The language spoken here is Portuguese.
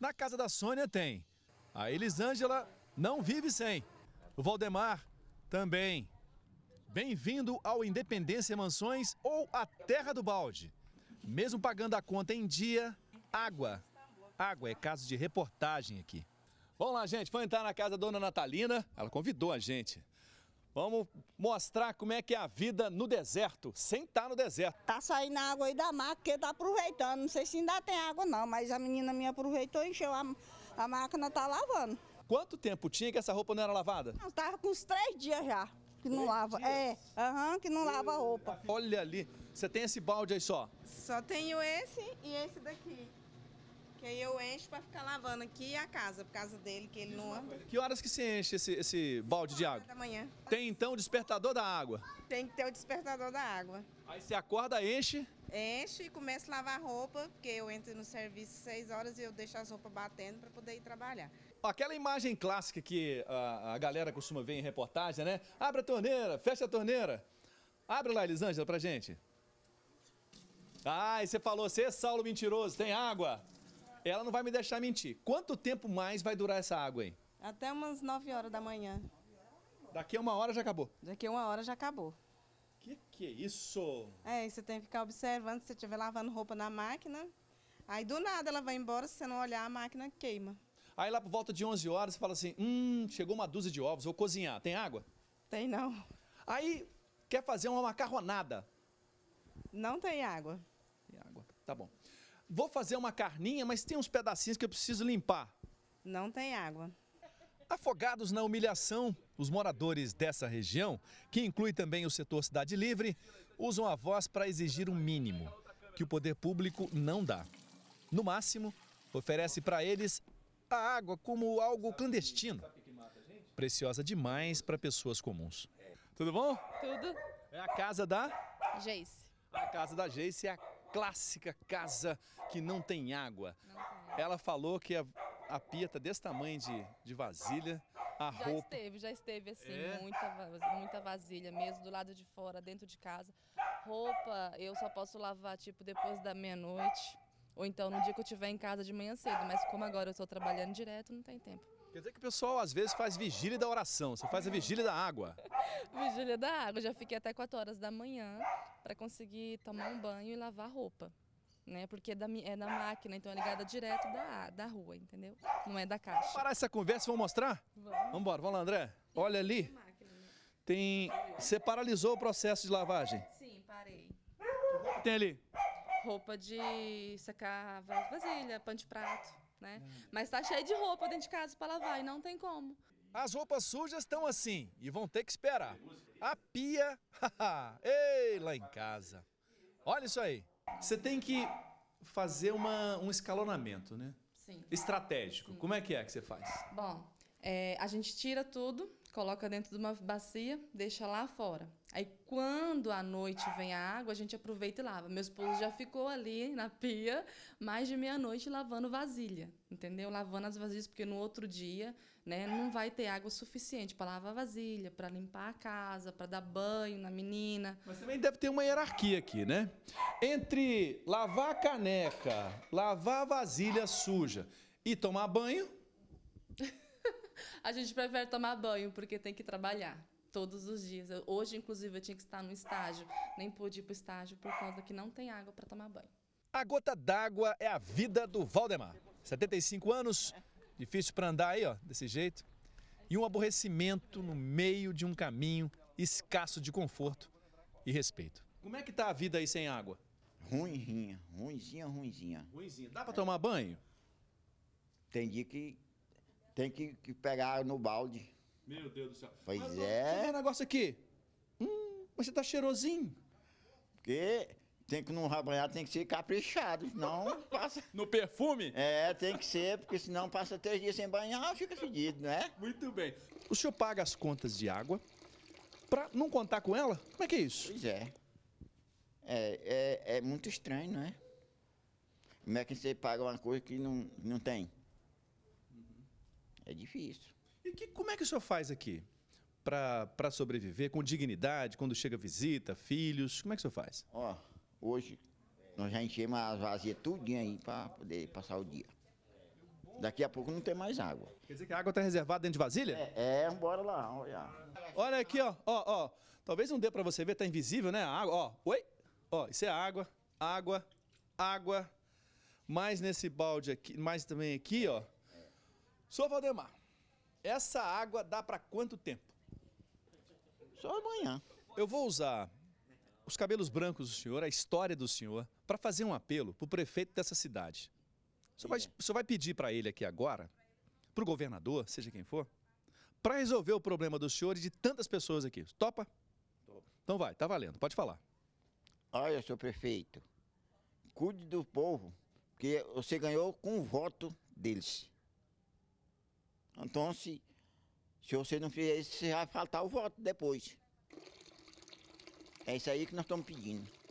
Na casa da Sônia tem. A Elisângela não vive sem. O Valdemar também. Bem-vindo ao Independência Mansões ou a Terra do Balde. Mesmo pagando a conta em dia, água. Água é caso de reportagem aqui. Vamos lá, gente. Vamos entrar na casa da dona Natalina. Ela convidou a gente. Vamos mostrar como é que é a vida no deserto, sem estar tá no deserto. Tá saindo água aí da máquina, porque tá aproveitando. Não sei se ainda tem água não, mas a menina me aproveitou e encheu a, a máquina, tá lavando. Quanto tempo tinha que essa roupa não era lavada? Não, tava com uns três dias já que não três lava. Dias? É, uhum, que não lava a roupa. Olha ali, você tem esse balde aí só? Só tenho esse e esse daqui eu encho para ficar lavando aqui a casa, por causa dele, que ele não anda. Que horas que se enche esse, esse balde de água? da manhã. Tem então o despertador da água? Tem que ter o despertador da água. Aí você acorda, enche? Enche e começo a lavar roupa, porque eu entro no serviço às 6 horas e eu deixo as roupas batendo para poder ir trabalhar. Aquela imagem clássica que a, a galera costuma ver em reportagem, né? Abre a torneira, fecha a torneira. Abre lá, Elisângela, pra gente. Ah, e você falou, você é Saulo mentiroso, tem água. Ela não vai me deixar mentir. Quanto tempo mais vai durar essa água aí? Até umas 9 horas da manhã. Daqui a uma hora já acabou? Daqui a uma hora já acabou. Que que é isso? É, você tem que ficar observando se você estiver lavando roupa na máquina. Aí do nada ela vai embora, se você não olhar a máquina queima. Aí lá por volta de 11 horas você fala assim, hum, chegou uma dúzia de ovos, vou cozinhar. Tem água? Tem não. Aí quer fazer uma macarronada. Não tem água. Tem água, tá bom vou fazer uma carninha, mas tem uns pedacinhos que eu preciso limpar. Não tem água. Afogados na humilhação, os moradores dessa região, que inclui também o setor Cidade Livre, usam a voz para exigir um mínimo, que o poder público não dá. No máximo, oferece para eles a água como algo clandestino, preciosa demais para pessoas comuns. Tudo bom? Tudo. É a casa da? Geice. A casa da Geice é a clássica casa que não tem água. Não tem. Ela falou que a, a pia está desse tamanho de, de vasilha. A já roupa... esteve, já esteve assim, é? muita, muita vasilha mesmo, do lado de fora, dentro de casa. Roupa, eu só posso lavar, tipo, depois da meia-noite. Ou então no dia que eu estiver em casa de manhã cedo, mas como agora eu estou trabalhando direto, não tem tempo. Quer dizer que o pessoal às vezes faz vigília da oração, você faz a vigília da água. vigília da água, já fiquei até 4 horas da manhã, para conseguir tomar um banho e lavar roupa. Né, porque é da, é da máquina, então é ligada direto da, da rua, entendeu? Não é da caixa. Parar essa conversa, vamos mostrar? Vamos. embora, vamos lá, André. Olha ali. Né? Tem. Você paralisou o processo de lavagem? Sim, parei. O que tem ali? Roupa de secar vasilha, pão de prato. Né? Mas tá cheio de roupa dentro de casa para lavar e não tem como. As roupas sujas estão assim e vão ter que esperar. A pia, ei, lá em casa. Olha isso aí. Você tem que fazer uma, um escalonamento, né? Sim. Estratégico. Sim. Como é que é que você faz? Bom, é, a gente tira tudo coloca dentro de uma bacia, deixa lá fora. Aí quando à noite vem a água, a gente aproveita e lava. Meu esposo já ficou ali na pia mais de meia-noite lavando vasilha, entendeu? Lavando as vasilhas porque no outro dia, né, não vai ter água suficiente para lavar a vasilha, para limpar a casa, para dar banho na menina. Mas também deve ter uma hierarquia aqui, né? Entre lavar a caneca, lavar a vasilha suja e tomar banho, a gente prefere tomar banho porque tem que trabalhar todos os dias. Eu, hoje, inclusive, eu tinha que estar no estágio, nem pude ir para o estágio por causa que não tem água para tomar banho. A gota d'água é a vida do Valdemar. 75 anos, difícil para andar aí, ó, desse jeito. E um aborrecimento no meio de um caminho escasso de conforto e respeito. Como é que tá a vida aí sem água? Ruinzinha, ruinzinha, ruinzinha. Ruinzinha. Dá para tomar banho? Tem dia que tem que, que pegar no balde. Meu Deus do céu. Pois Mas, é. Tem é negócio aqui. Hum, você tá cheirosinho. Porque tem que não rabanhar, tem que ser caprichado, senão passa. No perfume? É, tem que ser, porque senão passa três dias sem banhar, fica fedido, né? Muito bem. O senhor paga as contas de água para não contar com ela? Como é que é isso? Pois é. É, é, é muito estranho, não é? Como é que você paga uma coisa que não, não tem? É difícil. E que, como é que o senhor faz aqui para sobreviver com dignidade, quando chega visita, filhos? Como é que o senhor faz? Ó, hoje nós já enchemos as vazias tudinho aí para poder passar o dia. Daqui a pouco não tem mais água. Quer dizer que a água está reservada dentro de vasilha? É, é bora lá, olha. Olha aqui, ó, ó, ó. Talvez não dê para você ver, tá invisível, né? A água, ó. Oi? Ó, isso é água, água, água. Mais nesse balde aqui, mais também aqui, ó. Sou Valdemar, essa água dá para quanto tempo? Só amanhã. Eu vou usar os cabelos brancos do senhor, a história do senhor, para fazer um apelo para o prefeito dessa cidade. O senhor, vai, o senhor vai pedir para ele aqui agora, para o governador, seja quem for, para resolver o problema do senhor e de tantas pessoas aqui. Topa? Topa. Então vai, tá valendo, pode falar. Olha, senhor prefeito, cuide do povo, porque você ganhou com o voto deles. Então, se, se você não fizer isso, você vai faltar o voto depois. É isso aí que nós estamos pedindo.